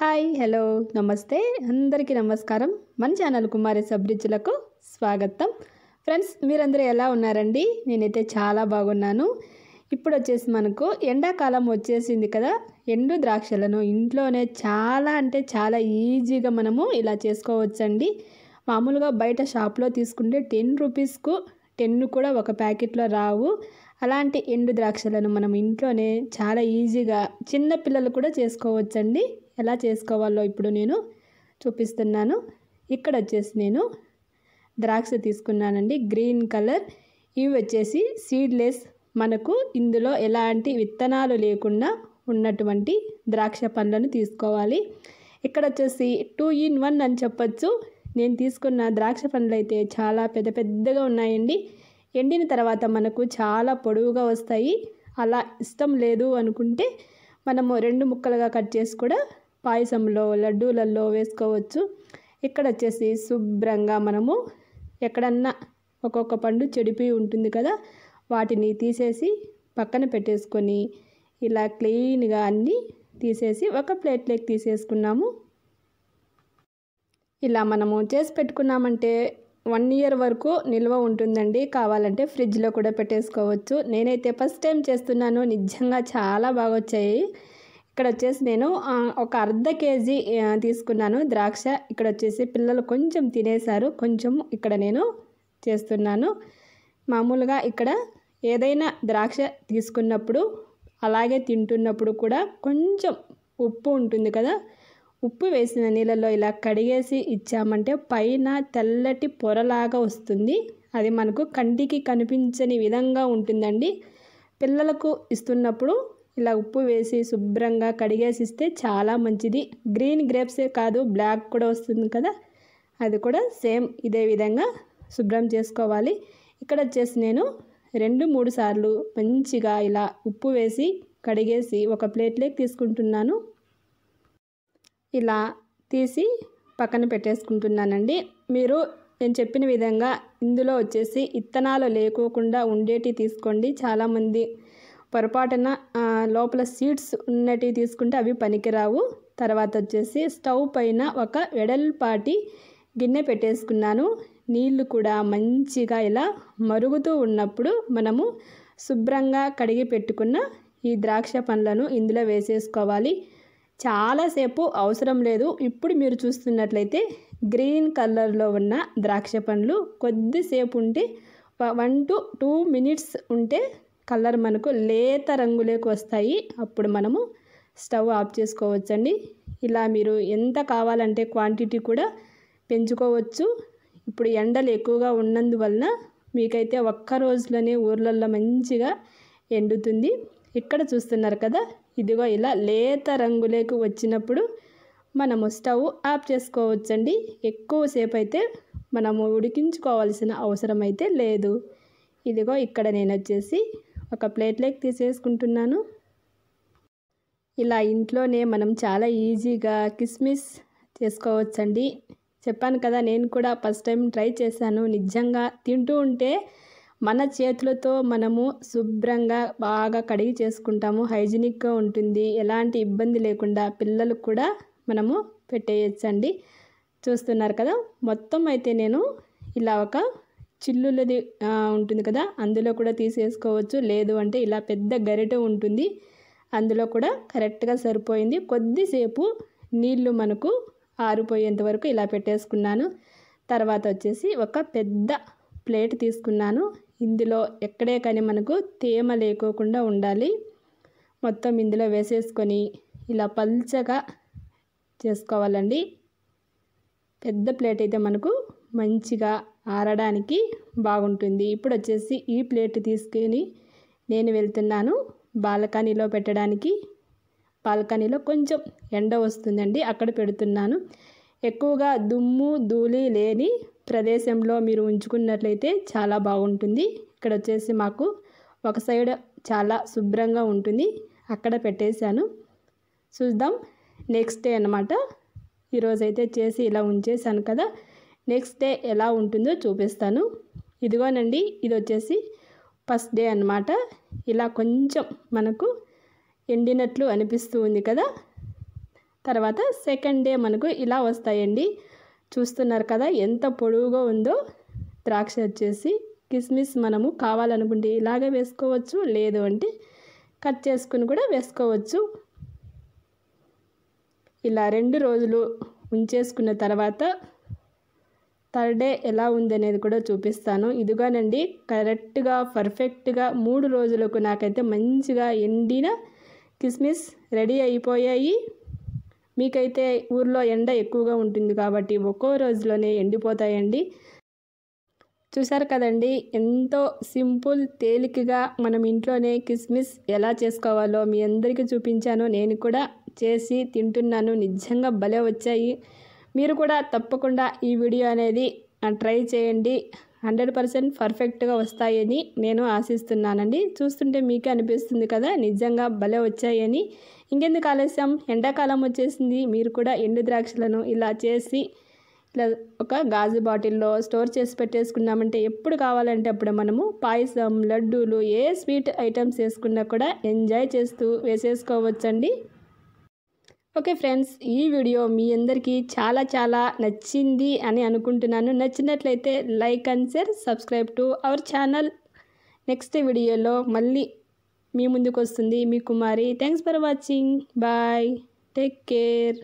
hi hello నమస్తే అందరికీ నమస్కారం మన ఛానల్ కుమారి సబ్రిడ్జ్లకు స్వాగతం ఫ్రెండ్స్ మీరందరూ ఎలా ఉన్నారండి నేనైతే చాలా బాగున్నాను ఇప్పుడు వచ్చేసి మనకు ఎండాకాలం వచ్చేసింది కదా ఎండు ద్రాక్షలను ఇంట్లోనే చాలా అంటే చాలా ఈజీగా మనము ఇలా చేసుకోవచ్చండి మామూలుగా బయట షాప్లో తీసుకుంటే టెన్ రూపీస్కు టెన్ కూడా ఒక ప్యాకెట్లో రావు అలాంటి ఎండు ద్రాక్షలను మనం ఇంట్లోనే చాలా ఈజీగా చిన్న పిల్లలు కూడా చేసుకోవచ్చండి ఎలా చేసుకోవాలో ఇప్పుడు నేను చూపిస్తున్నాను ఇక్కడ వచ్చేసి నేను ద్రాక్ష తీసుకున్నానండి గ్రీన్ కలర్ ఇవి వచ్చేసి సీడ్లెస్ మనకు ఇందులో ఎలాంటి విత్తనాలు లేకుండా ఉన్నటువంటి ద్రాక్ష పండ్లను తీసుకోవాలి ఇక్కడ వచ్చేసి టూ ఇన్ వన్ అని చెప్పచ్చు నేను తీసుకున్న ద్రాక్ష పండ్లు అయితే చాలా పెద్ద పెద్దగా ఉన్నాయండి ఎండిన తర్వాత మనకు చాలా పొడవుగా వస్తాయి అలా ఇష్టం లేదు అనుకుంటే మనము రెండు ముక్కలుగా కట్ చేసి కూడా పాయసంలో లడ్డూలలో వేసుకోవచ్చు ఇక్కడ వచ్చేసి శుభ్రంగా మనము ఎక్కడన్నా ఒక్కొక్క పండు చెడిపోయి ఉంటుంది కదా వాటిని తీసేసి పక్కన పెట్టేసుకొని ఇలా క్లీన్గా అన్నీ తీసేసి ఒక ప్లేట్లోకి తీసేసుకున్నాము ఇలా మనము చేసి పెట్టుకున్నామంటే వన్ ఇయర్ వరకు నిల్వ ఉంటుందండి కావాలంటే ఫ్రిడ్జ్లో కూడా పెట్టేసుకోవచ్చు నేనైతే ఫస్ట్ టైం చేస్తున్నాను నిజంగా చాలా బాగా వచ్చాయి ఇక్కడ వచ్చేసి నేను ఒక అర్ధ కేజీ తీసుకున్నాను ద్రాక్ష ఇక్కడ వచ్చేసి పిల్లలు కొంచెం తినేశారు కొంచెం ఇక్కడ నేను చేస్తున్నాను మామూలుగా ఇక్కడ ఏదైనా ద్రాక్ష తీసుకున్నప్పుడు అలాగే తింటున్నప్పుడు కూడా కొంచెం ఉప్పు ఉంటుంది కదా ఉప్పు వేసిన నీళ్ళలో ఇలా కడిగేసి ఇచ్చామంటే పైన తెల్లటి పొరలాగా వస్తుంది అది మనకు కంటికి కనిపించని విధంగా ఉంటుందండి పిల్లలకు ఇస్తున్నప్పుడు ఇలా ఉప్పు వేసి శుభ్రంగా కడిగేసిస్తే చాలా మంచిది గ్రీన్ గ్రేప్స్ కాదు బ్లాక్ కూడా వస్తుంది కదా అది కూడా సేమ్ ఇదే విధంగా శుభ్రం చేసుకోవాలి ఇక్కడ వచ్చేసి నేను రెండు మూడు సార్లు మంచిగా ఇలా ఉప్పు వేసి కడిగేసి ఒక ప్లేట్లోకి తీసుకుంటున్నాను ఇలా తీసి పక్కన పెట్టేసుకుంటున్నానండి మీరు నేను చెప్పిన విధంగా ఇందులో వచ్చేసి ఇత్తనాలు లేకోకుండా ఉండేటి తీసుకోండి చాలామంది పొరపాటున లోపల సీడ్స్ ఉన్నటివి తీసుకుంటే అవి పనికిరావు తర్వాత వచ్చేసి స్టవ్ పైన ఒక వెడల్పాటి గిన్నె పెట్టేసుకున్నాను నీళ్లు కూడా మంచిగా ఇలా మరుగుతూ ఉన్నప్పుడు మనము శుభ్రంగా కడిగి పెట్టుకున్న ఈ ద్రాక్ష పండ్లను ఇందులో వేసేసుకోవాలి చాలాసేపు అవసరం లేదు ఇప్పుడు మీరు చూస్తున్నట్లయితే గ్రీన్ కలర్లో ఉన్న ద్రాక్ష పండ్లు కొద్దిసేపు ఉంటే వన్ టు టూ మినిట్స్ ఉంటే కలర్ మనకు లేత రంగులోకి వస్తాయి అప్పుడు మనము స్టవ్ ఆఫ్ చేసుకోవచ్చండి ఇలా మీరు ఎంత కావాలంటే క్వాంటిటీ కూడా పెంచుకోవచ్చు ఇప్పుడు ఎండలు ఎక్కువగా ఉన్నందువలన మీకైతే ఒక్క రోజులోనే ఊర్లల్లో మంచిగా ఎండుతుంది ఇక్కడ చూస్తున్నారు కదా ఇదిగో ఇలా లేత రంగులోకి వచ్చినప్పుడు మనము స్టవ్ ఆఫ్ చేసుకోవచ్చండి ఎక్కువసేపు అయితే మనము ఉడికించుకోవాల్సిన అవసరం అయితే లేదు ఇదిగో ఇక్కడ నేను వచ్చేసి ఒక ప్లేట్ లెక్ తీసేసుకుంటున్నాను ఇలా ఇంట్లోనే మనం చాలా ఈజీగా కిస్మిస్ చేసుకోవచ్చండి చెప్పాను కదా నేను కూడా ఫస్ట్ టైం ట్రై చేశాను నిజంగా తింటూ ఉంటే మన చేతులతో మనము శుభ్రంగా బాగా కడిగి చేసుకుంటాము హైజీనిక్గా ఉంటుంది ఎలాంటి ఇబ్బంది లేకుండా పిల్లలకు కూడా మనము పెట్టేయచ్చండి చూస్తున్నారు కదా మొత్తం అయితే నేను ఇలా ఒక చిల్లులది ఉంటుంది కదా అందులో కూడా తీసేసుకోవచ్చు లేదు అంటే ఇలా పెద్ద గరిటె ఉంటుంది అందులో కూడా కరెక్ట్గా సరిపోయింది కొద్దిసేపు నీళ్లు మనకు ఆరిపోయేంత వరకు ఇలా పెట్టేసుకున్నాను తర్వాత వచ్చేసి ఒక పెద్ద ప్లేట్ తీసుకున్నాను ఇందులో ఎక్కడే కానీ మనకు తేమ లేకోకుండా ఉండాలి మొత్తం ఇందులో వేసేసుకొని ఇలా పల్చగా చేసుకోవాలండి పెద్ద ప్లేట్ అయితే మనకు మంచిగా ఆరడానికి బాగుంటుంది ఇప్పుడు వచ్చేసి ఈ ప్లేట్ తీసుకొని నేను వెళ్తున్నాను బాల్కనీలో పెట్టడానికి బాల్కనీలో కొంచెం ఎండ వస్తుందండి అక్కడ పెడుతున్నాను ఎక్కువగా దుమ్ము ధూళి లేని ప్రదేశంలో మీరు ఉంచుకున్నట్లయితే చాలా బాగుంటుంది ఇక్కడ వచ్చేసి మాకు ఒక సైడ్ చాలా శుభ్రంగా ఉంటుంది అక్కడ పెట్టేశాను చూద్దాం నెక్స్ట్ డే అనమాట ఈరోజైతే చేసి ఇలా ఉంచేసాను కదా నెక్స్ట్ డే ఎలా ఉంటుందో చూపిస్తాను ఇదిగోనండి ఇది వచ్చేసి ఫస్ట్ డే అనమాట ఇలా కొంచెం మనకు ఎండినట్లు అనిపిస్తూ ఉంది కదా తర్వాత సెకండ్ డే మనకు ఇలా వస్తాయండి చూస్తున్నారు కదా ఎంత పొడవుగా ఉందో ద్రాక్ష వచ్చేసి కిస్మిస్ మనము కావాలనుకుంటే ఇలాగే వేసుకోవచ్చు లేదు అంటే కట్ చేసుకుని కూడా వేసుకోవచ్చు ఇలా రెండు రోజులు ఉంచేసుకున్న తర్వాత థర్డ్ డే ఎలా ఉంది అనేది కూడా చూపిస్తాను ఇదిగోనండి కరెక్ట్గా పర్ఫెక్ట్గా మూడు రోజులకు నాకైతే మంచిగా ఎండిన కిస్మిస్ రెడీ అయిపోయాయి మీకైతే ఊర్లో ఎండ ఎక్కువగా ఉంటుంది కాబట్టి ఒక్కో రోజులోనే ఎండిపోతాయండి చూసారు కదండి ఎంతో సింపుల్ తేలికగా మనం ఇంట్లోనే కిస్మిస్ ఎలా చేసుకోవాలో మీ అందరికీ చూపించాను నేను కూడా చేసి తింటున్నాను నిజంగా భలే వచ్చాయి మీరు కూడా తప్పకుండా ఈ వీడియో అనేది ట్రై చేయండి హండ్రెడ్ పర్సెంట్ పర్ఫెక్ట్గా వస్తాయని నేను ఆశిస్తున్నానండి చూస్తుంటే మీకే అనిపిస్తుంది కదా నిజంగా భలే వచ్చాయని ఇంకెందుకు ఆలస్యం ఎండాకాలం వచ్చేసింది మీరు కూడా ఎండు ద్రాక్షలను ఇలా చేసి ఇలా ఒక గాజు బాటిల్లో స్టోర్ చేసి పెట్టేసుకున్నామంటే ఎప్పుడు కావాలంటే అప్పుడు మనము పాయసం లడ్డూలు ఏ స్వీట్ ఐటమ్స్ వేసుకున్నా కూడా ఎంజాయ్ చేస్తూ వేసేసుకోవచ్చండి ఓకే ఫ్రెండ్స్ ఈ వీడియో మీ అందరికీ చాలా చాలా నచ్చింది అని అనుకుంటున్నాను నచ్చినట్లయితే like and share subscribe to our channel next వీడియోలో మళ్ళీ మీ ముందుకు వస్తుంది మీ Kumari thanks for watching bye take care